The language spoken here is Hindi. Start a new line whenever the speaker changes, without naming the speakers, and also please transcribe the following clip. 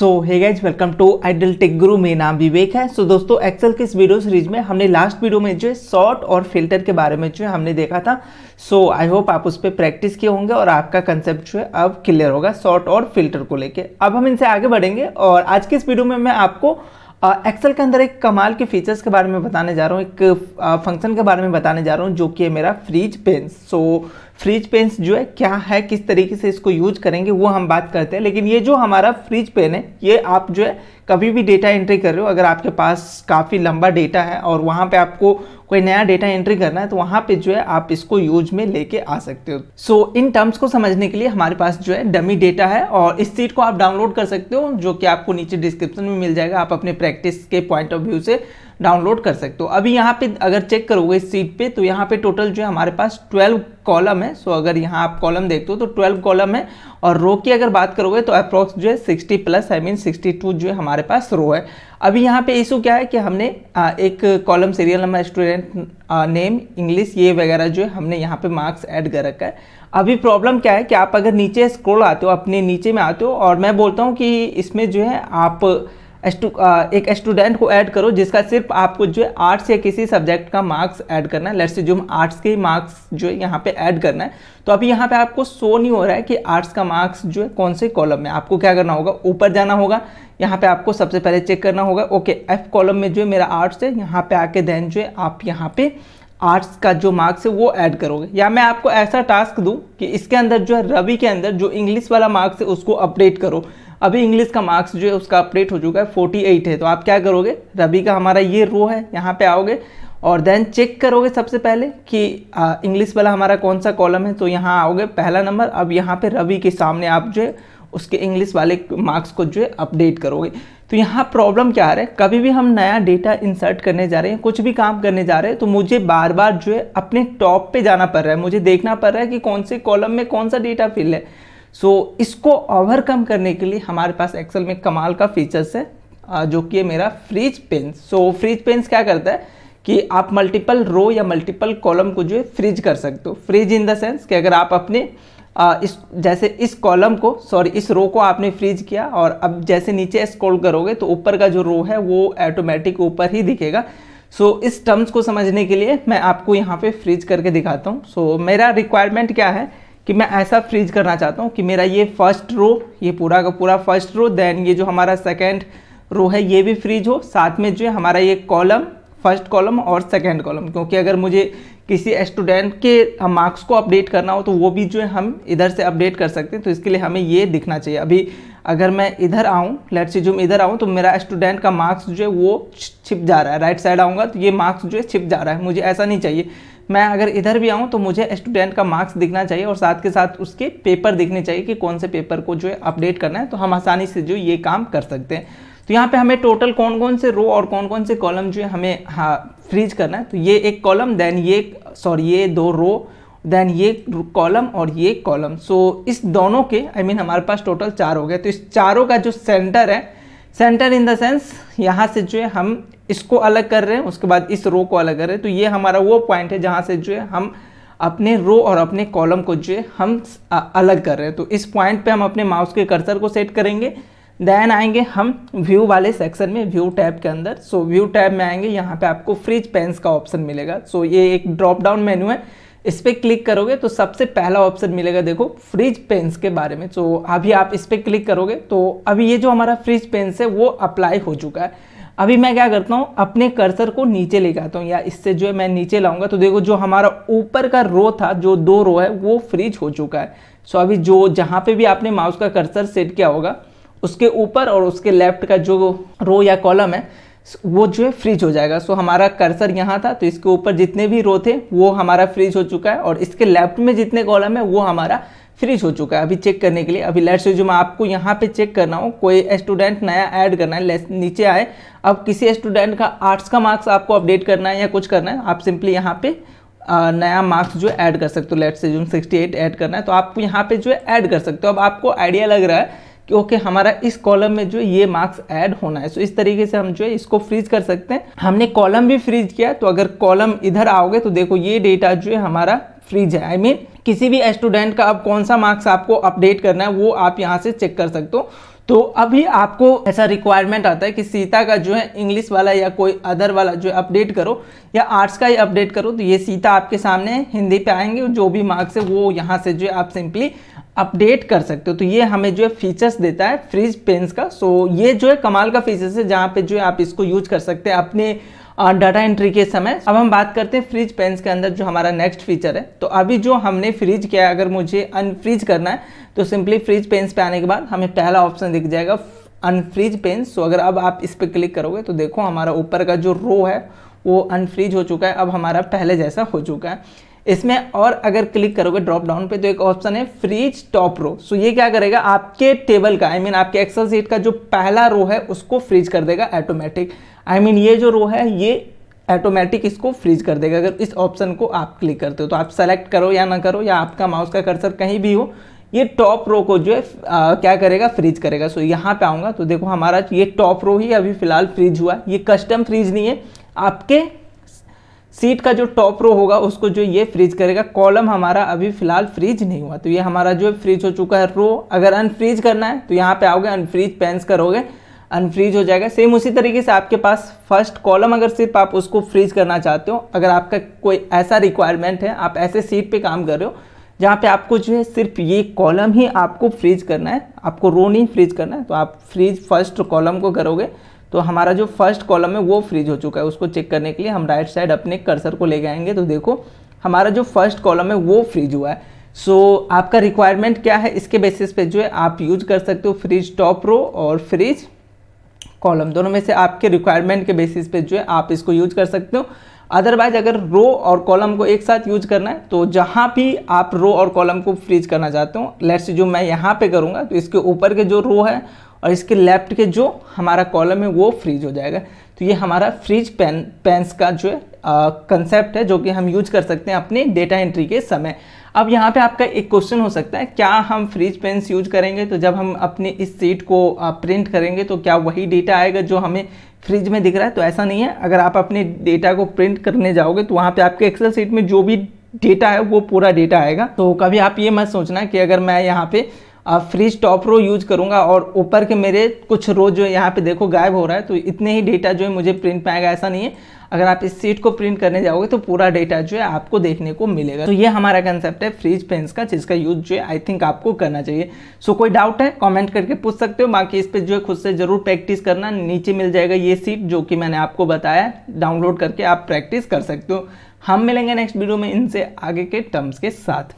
so hey guys welcome to Idol Tech Guru मेरा नाम विवेक है सो so, दोस्तों एक्सेल के इस वीडियो सीरीज में हमने लास्ट वीडियो में जो है शॉर्ट और फिल्टर के बारे में जो है हमने देखा था सो आई होप आप उस पर प्रैक्टिस किए होंगे और आपका कंसेप्ट जो है अब क्लियर होगा शॉर्ट और फिल्टर को लेके अब हम इनसे आगे बढ़ेंगे और आज के इस वीडियो में मैं आपको एक्सेल के अंदर एक कमाल के फीचर्स के बारे में बताने जा रहा हूँ एक फंक्शन के बारे में बताने जा रहा हूँ जो कि है मेरा freeze pane so so, freeze pane जो है क्या है किस तरीके से इसको यूज करेंगे वो हम बात करते हैं लेकिन ये जो हमारा फ्रिज पेन है ये आप जो है कभी भी डेटा एंट्री कर रहे हो अगर आपके पास काफ़ी लंबा डेटा है और वहाँ पे आपको कोई नया डेटा एंट्री करना है तो वहाँ पे जो है आप इसको यूज में लेके आ सकते हो सो so, इन टर्म्स को समझने के लिए हमारे पास जो है डमी डेटा है और इस सीट को आप डाउनलोड कर सकते हो जो कि आपको नीचे डिस्क्रिप्शन में मिल जाएगा आप अपने प्रैक्टिस के पॉइंट ऑफ व्यू से डाउनलोड कर सकते हो अभी यहाँ पे अगर चेक करोगे इस सीट पे तो यहाँ पे टोटल जो है हमारे पास 12 कॉलम है सो so, अगर यहाँ आप कॉलम देखते हो तो 12 कॉलम है और रो की अगर बात करोगे तो अप्रोक्स जो है 60 प्लस आई मीन 62 जो है हमारे हमारे पास रो है अभी यहाँ पे इशू क्या है कि हमने एक column serial number student name English ये वगैरह जो है हमने यहाँ पे मार्क्स ऐड कर रखा है अभी प्रॉब्लम क्या है कि आप अगर नीचे स्क्रोल आते हो अपने नीचे में आते हो और मैं बोलता हूँ कि इसमें जो है आप एक स्टूडेंट को ऐड करो जिसका सिर्फ आपको जो है आर्ट्स या किसी सब्जेक्ट का मार्क्स ऐड करना है लेट्स जो आर्ट्स के मार्क्स जो है यहाँ पे ऐड करना है तो अभी यहाँ पे आपको शो नहीं हो रहा है कि आर्ट्स का मार्क्स जो है कौन से कॉलम में आपको क्या करना होगा ऊपर जाना होगा यहाँ पे आपको सबसे पहले चेक करना होगा ओके एफ कॉलम में जो है मेरा आर्ट्स है यहाँ पे आके देन जो है आप यहाँ पे आर्ट्स का जो मार्क्स है वो ऐड करोगे या मैं आपको ऐसा टास्क दूँ कि इसके अंदर जो है रवि के अंदर जो इंग्लिश वाला मार्क्स है उसको अपडेट करो अभी इंग्लिश का मार्क्स जो है उसका अपडेट हो चुका है 48 है तो आप क्या करोगे रवि का हमारा ये रो है यहाँ पे आओगे और देन चेक करोगे सबसे पहले कि इंग्लिश वाला हमारा कौन सा कॉलम है तो यहाँ आओगे पहला नंबर अब यहाँ पे रवि के सामने आप जो है उसके इंग्लिश वाले मार्क्स को जो है अपडेट करोगे तो यहाँ प्रॉब्लम क्या आ रहा है कभी भी हम नया डेटा इंसर्ट करने जा रहे हैं कुछ भी काम करने जा रहे हैं तो मुझे बार बार जो है अपने टॉप पे जाना पड़ रहा है मुझे देखना पड़ रहा है कि कौन से कॉलम में कौन सा डेटा फिल है सो so, इसको ओवरकम करने के लिए हमारे पास एक्सेल में कमाल का फीचर्स है जो कि है मेरा freeze pane so freeze panes क्या करता है कि आप मल्टीपल रो या मल्टीपल कॉलम को जो है फ्रीज कर सकते हो फ्रीज इन द सेंस कि अगर आप अपने इस जैसे इस कॉलम को सॉरी इस रो को आपने फ्रीज किया और अब जैसे नीचे स्क्रॉल करोगे तो ऊपर का जो रो है वो ऑटोमेटिक ऊपर ही दिखेगा सो so, इस टर्म्स को समझने के लिए मैं आपको यहाँ पे फ्रीज करके दिखाता हूँ सो so, मेरा रिक्वायरमेंट क्या है कि मैं ऐसा फ्रीज करना चाहता हूँ कि मेरा ये फर्स्ट रो ये पूरा का पूरा फर्स्ट रो देन ये जो हमारा सेकेंड रो है ये भी फ्रीज हो साथ में जो है हमारा ये कॉलम फर्स्ट कॉलम और सेकेंड कॉलम क्योंकि अगर मुझे किसी स्टूडेंट के मार्क्स को अपडेट करना हो तो वो भी जो है हम इधर से अपडेट कर सकते हैं तो इसके लिए हमें ये दिखना चाहिए अभी अगर मैं इधर आऊँ लेट से जो इधर आऊँ तो मेरा स्टूडेंट का मार्क्स जो है वो छिप जा रहा है राइट साइड आऊँगा तो ये मार्क्स जो है छिप जा रहा है मुझे ऐसा नहीं चाहिए मैं अगर इधर भी आऊँ तो मुझे स्टूडेंट का मार्क्स दिखना चाहिए और साथ के साथ उसके पेपर दिखने चाहिए कि कौन से पेपर को जो है अपडेट करना है तो हम आसानी से जो ये काम कर सकते हैं तो यहाँ पे हमें टोटल कौन कौन से रो और कौन कौन से कॉलम जो है हमें हाँ फ्रीज करना है तो ये एक कॉलम देन ये सॉरी ये दो रो देन ये कॉलम और ये कॉलम सो so, इस दोनों के आई I मीन mean, हमारे पास टोटल चार हो गए तो इस चारों का जो सेंटर है सेंटर इन द सेंस यहाँ से जो है हम इसको अलग कर रहे हैं उसके बाद इस रो को अलग कर रहे हैं तो ये हमारा वो पॉइंट है जहाँ से जो है हम अपने रो और अपने कॉलम को जो है हम अलग कर रहे हैं तो इस पॉइंट पे हम अपने माउस के कर्सर को सेट करेंगे देन आएंगे हम व्यू वाले सेक्शन में व्यू टैब के अंदर सो व्यू टैब में आएंगे यहाँ पे आपको फ्रिज पेंस का ऑप्शन मिलेगा सो so, ये एक ड्रॉप डाउन मेन्यू है इस पर क्लिक करोगे तो सबसे पहला ऑप्शन मिलेगा देखो फ्रिज पेन्स के बारे में सो so, अभी आप इस पर क्लिक करोगे तो अभी ये जो हमारा फ्रिज पेंस है वो अप्लाई हो चुका है अभी मैं क्या करता हूँ अपने कर्सर को नीचे ले जाता हूँ या इससे जो है मैं नीचे लाऊंगा तो देखो जो हमारा ऊपर का रो था जो दो रो है वो फ्रीज हो चुका है सो अभी जो जहाँ पे भी आपने माउस का कर्सर सेट किया होगा उसके ऊपर और उसके लेफ्ट का जो रो या कॉलम है वो जो है फ्रीज हो जाएगा सो हमारा कर्सर यहाँ था तो इसके ऊपर जितने भी रो थे वो हमारा फ्रीज हो चुका है और इसके लेफ्ट में जितने कॉलम है वो हमारा फ्रीज हो चुका है अभी चेक करने के लिए अभी लेट्स मैं आपको यहाँ पे चेक करना हो कोई स्टूडेंट नया ऐड करना है नीचे आए अब किसी स्टूडेंट का आर्ट्स का मार्क्स आपको अपडेट करना है या कुछ करना है आप सिंपली यहाँ पे आ, नया मार्क्स जो ऐड कर सकते हो लेट से जो सिक्सटी एट ऐड करना है तो आपको यहाँ पे जो है ऐड कर सकते हो अब आपको आइडिया लग रहा है कि ओके हमारा इस कॉलम में जो ये मार्क्स ऐड होना है सो इस तरीके से हम जो है इसको फ्रीज कर सकते हैं हमने कॉलम भी फ्रीज किया तो अगर कॉलम इधर आओगे तो देखो ये डेटा जो है हमारा फ्रीज है आई I मीन mean, किसी भी स्टूडेंट का अब कौन सा मार्क्स आपको अपडेट करना है वो आप यहाँ से चेक कर सकते हो तो अभी आपको ऐसा रिक्वायरमेंट आता है कि सीता का जो है इंग्लिश वाला या कोई अदर वाला जो अपडेट करो या आर्ट्स का ही अपडेट करो तो ये सीता आपके सामने हिंदी पे आएंगे जो भी मार्क्स है वो यहाँ से जो है आप सिंपली अपडेट कर सकते हो तो ये हमें जो है फीचर्स देता है फ्रिज पेंस का सो ये जो है कमाल का फीचर्स है जहाँ पे जो है आप इसको यूज कर सकते हैं अपने और डाटा एंट्री के समय अब हम बात करते हैं फ्रिज पेंस के अंदर जो हमारा नेक्स्ट फीचर है तो अभी जो हमने फ्रिज किया अगर मुझे अनफ्रिज करना है तो सिंपली फ्रिज पेंस पे आने के बाद हमें पहला ऑप्शन दिख जाएगा अनफ्रिज पेंस तो अगर अब आप इस पर क्लिक करोगे तो देखो हमारा ऊपर का जो रो है वो अनफ्रिज हो चुका है अब हमारा पहले जैसा हो चुका है इसमें और अगर क्लिक करोगे ड्रॉप डाउन पे तो एक ऑप्शन है फ्रीज टॉप रो सो ये क्या करेगा आपके टेबल का आई I मीन mean, आपके एक्सेल सीट का जो पहला रो है उसको फ्रीज कर देगा ऑटोमेटिक आई मीन ये जो रो है ये ऑटोमेटिक इसको फ्रीज कर देगा अगर इस ऑप्शन को आप क्लिक करते हो तो आप सेलेक्ट करो या ना करो या आपका माउस का कर्सर कहीं भी हो ये टॉप रो को जो है आ, क्या करेगा फ्रीज करेगा सो यहाँ पे आऊँगा तो देखो हमारा ये टॉप रो ही अभी फिलहाल फ्रीज हुआ ये कस्टम फ्रीज नहीं है आपके सीट का जो टॉप रो होगा उसको जो ये फ्रीज करेगा कॉलम हमारा अभी फिलहाल फ्रीज नहीं हुआ तो ये हमारा जो फ्रीज हो चुका है रो अगर अनफ्रीज करना है तो यहाँ पे आओगे अनफ्रीज पेंस करोगे अनफ्रीज हो जाएगा सेम उसी तरीके से आपके पास फर्स्ट कॉलम अगर सिर्फ आप उसको फ्रीज करना चाहते हो अगर आपका कोई ऐसा रिक्वायरमेंट है आप ऐसे सीट पर काम कर रहे हो जहाँ पे आपको जो है सिर्फ ये कॉलम ही आपको फ्रीज करना है आपको रो नहीं फ्रीज करना है तो आप फ्रीज फर्स्ट कॉलम को करोगे तो हमारा जो फर्स्ट कॉलम है वो फ्रीज हो चुका है उसको चेक करने के लिए हम राइट साइड अपने कर्सर को ले आएंगे तो देखो हमारा जो फर्स्ट कॉलम है वो फ्रीज हुआ है सो so, आपका रिक्वायरमेंट क्या है इसके बेसिस पे जो है आप यूज कर सकते हो फ्रिज टॉप रो और फ्रिज कॉलम दोनों में से आपके रिक्वायरमेंट के बेसिस पे जो है आप इसको यूज कर सकते हो अदरवाइज अगर रो और कॉलम को एक साथ यूज करना है तो जहाँ भी आप रो और कॉलम को फ्रीज करना चाहते हो लेट्स जो मैं यहाँ पे करूँगा तो इसके ऊपर के जो रो है और इसके लेफ्ट के जो हमारा कॉलम है वो फ्रीज हो जाएगा तो ये हमारा फ्रीज पेन पेंस का जो है कंसेप्ट है जो कि हम यूज कर सकते हैं अपने डेटा एंट्री के समय अब यहाँ पे आपका एक क्वेश्चन हो सकता है क्या हम फ्रीज पेंस यूज करेंगे तो जब हम अपने इस सीट को प्रिंट करेंगे तो क्या वही डेटा आएगा जो हमें फ्रिज में दिख रहा है तो ऐसा नहीं है अगर आप अपने डेटा को प्रिंट करने जाओगे तो वहाँ पे आपके एक्सेल सीट में जो भी डेटा है वो पूरा डेटा आएगा तो कभी आप ये मत सोचना कि अगर मैं यहाँ पे फ्रीज टॉप रो यूज करूँगा और ऊपर के मेरे कुछ रो जो यहाँ पे देखो गायब हो रहा है तो इतने ही डेटा जो है मुझे प्रिंट में आएगा ऐसा नहीं है अगर आप इस सीट को प्रिंट करने जाओगे तो पूरा डेटा जो है आपको देखने को मिलेगा तो ये हमारा कंसेप्ट है फ्रिज पेंस का जिसका यूज जो है आई थिंक आपको करना चाहिए सो कोई डाउट है कमेंट करके पूछ सकते हो बाकी इस पर जो है खुद से जरूर प्रैक्टिस करना नीचे मिल जाएगा ये सीट जो कि मैंने आपको बताया डाउनलोड करके आप प्रैक्टिस कर सकते हो हम मिलेंगे नेक्स्ट वीडियो में इनसे आगे के टर्म्स के साथ